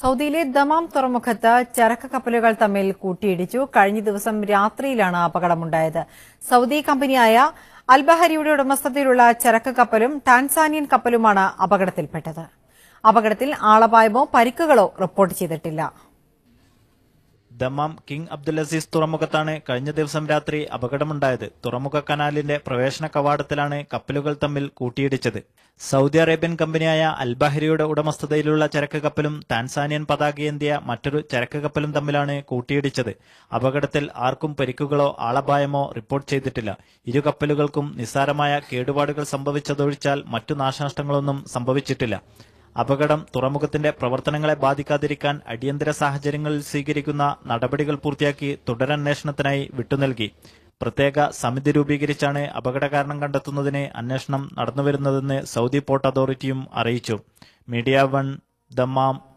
സൗദിയിലെ ദമാം തുറമുഖത്ത് ചരക്ക് കപ്പലുകൾ തമ്മിൽ കൂട്ടിയിടിച്ചു കഴിഞ്ഞ ദിവസം രാത്രിയിലാണ് അപകടമുണ്ടായത് സൗദി കമ്പനിയായ അൽബഹരിയുടെ ഉടമസ്ഥതയിലുള്ള ചരക്ക് കപ്പലും ടാൻസാനിയൻ കപ്പലുമാണ് അപകടത്തിൽപ്പെട്ടത് അപകടത്തിൽ ആളപായമോ പരിക്കുകളോ റിപ്പോർട്ട് ചെയ്തിട്ടില്ല ദമാം കിങ് അബ്ദുൽ അസീസ് തുറമുഖത്താണ് കഴിഞ്ഞ ദിവസം രാത്രി അപകടമുണ്ടായത് തുറമുഖ കനാലിന്റെ പ്രവേശന കവാടത്തിലാണ് കപ്പലുകൾ തമ്മിൽ കൂട്ടിയിടിച്ചത് സൗദി അറേബ്യൻ കമ്പനിയായ അൽബഹരിയുടെ ഉടമസ്ഥതയിലുള്ള ചരക്ക് കപ്പലും താൻസാനിയൻ പതാകയേന്തിയ മറ്റൊരു ചരക്ക് കപ്പലും തമ്മിലാണ് കൂട്ടിയിടിച്ചത് അപകടത്തിൽ ആർക്കും പരിക്കുകളോ ആളപായമോ റിപ്പോർട്ട് ചെയ്തിട്ടില്ല ഇരു കപ്പലുകൾക്കും നിസ്സാരമായ കേടുപാടുകൾ സംഭവിച്ചതൊഴിച്ചാൽ മറ്റു നാശനഷ്ടങ്ങളൊന്നും സംഭവിച്ചിട്ടില്ല അപകടം തുറമുഖത്തിന്റെ പ്രവർത്തനങ്ങളെ ബാധിക്കാതിരിക്കാൻ അടിയന്തര സാഹചര്യങ്ങളിൽ സ്വീകരിക്കുന്ന നടപടികൾ പൂർത്തിയാക്കി തുടരന്വേഷണത്തിനായി വിട്ടുനൽകി പ്രത്യേക സമിതി രൂപീകരിച്ചാണ് അപകട കാരണം കണ്ടെത്തുന്നതിന് അന്വേഷണം നടന്നുവരുന്നതെന്ന് സൗദി പോർട്ട് അതോറിറ്റിയും അറിയിച്ചു മീഡിയ വൺ ദമ്മാം